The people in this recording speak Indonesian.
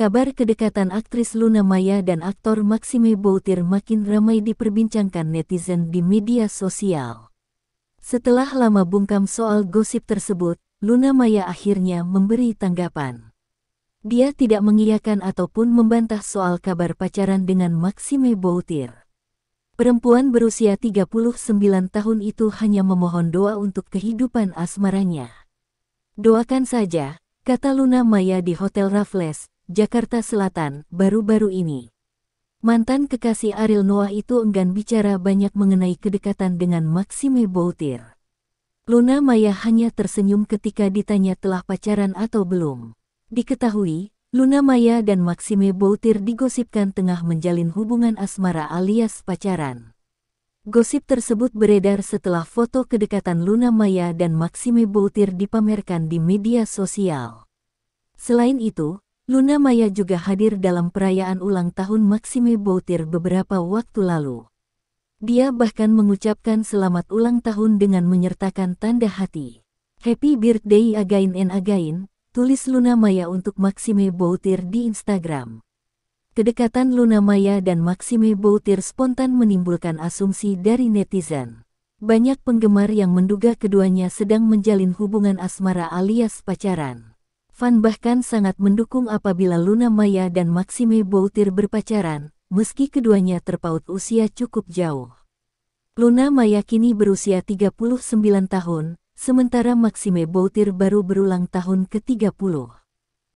Kabar kedekatan aktris Luna Maya dan aktor Maxime Boutir makin ramai diperbincangkan netizen di media sosial. Setelah lama bungkam soal gosip tersebut, Luna Maya akhirnya memberi tanggapan. Dia tidak mengiyakan ataupun membantah soal kabar pacaran dengan Maxime Boutir. Perempuan berusia 39 tahun itu hanya memohon doa untuk kehidupan asmaranya. Doakan saja, kata Luna Maya di Hotel Raffles, Jakarta Selatan, baru-baru ini. Mantan kekasih Ariel Noah itu enggan bicara banyak mengenai kedekatan dengan Maxime Boutir. Luna Maya hanya tersenyum ketika ditanya telah pacaran atau belum. Diketahui, Luna Maya dan Maxime Boutir digosipkan tengah menjalin hubungan asmara alias pacaran. Gosip tersebut beredar setelah foto kedekatan Luna Maya dan Maxime Boutir dipamerkan di media sosial. Selain itu, Luna Maya juga hadir dalam perayaan ulang tahun Maxime Boutir beberapa waktu lalu. Dia bahkan mengucapkan selamat ulang tahun dengan menyertakan tanda hati. Happy birthday again and again, tulis Luna Maya untuk Maxime Boutir di Instagram. Kedekatan Luna Maya dan Maxime Boutir spontan menimbulkan asumsi dari netizen. Banyak penggemar yang menduga keduanya sedang menjalin hubungan asmara alias pacaran. Van bahkan sangat mendukung apabila Luna Maya dan Maxime Boutir berpacaran, meski keduanya terpaut usia cukup jauh. Luna Maya kini berusia 39 tahun, sementara Maxime Boutir baru berulang tahun ke-30.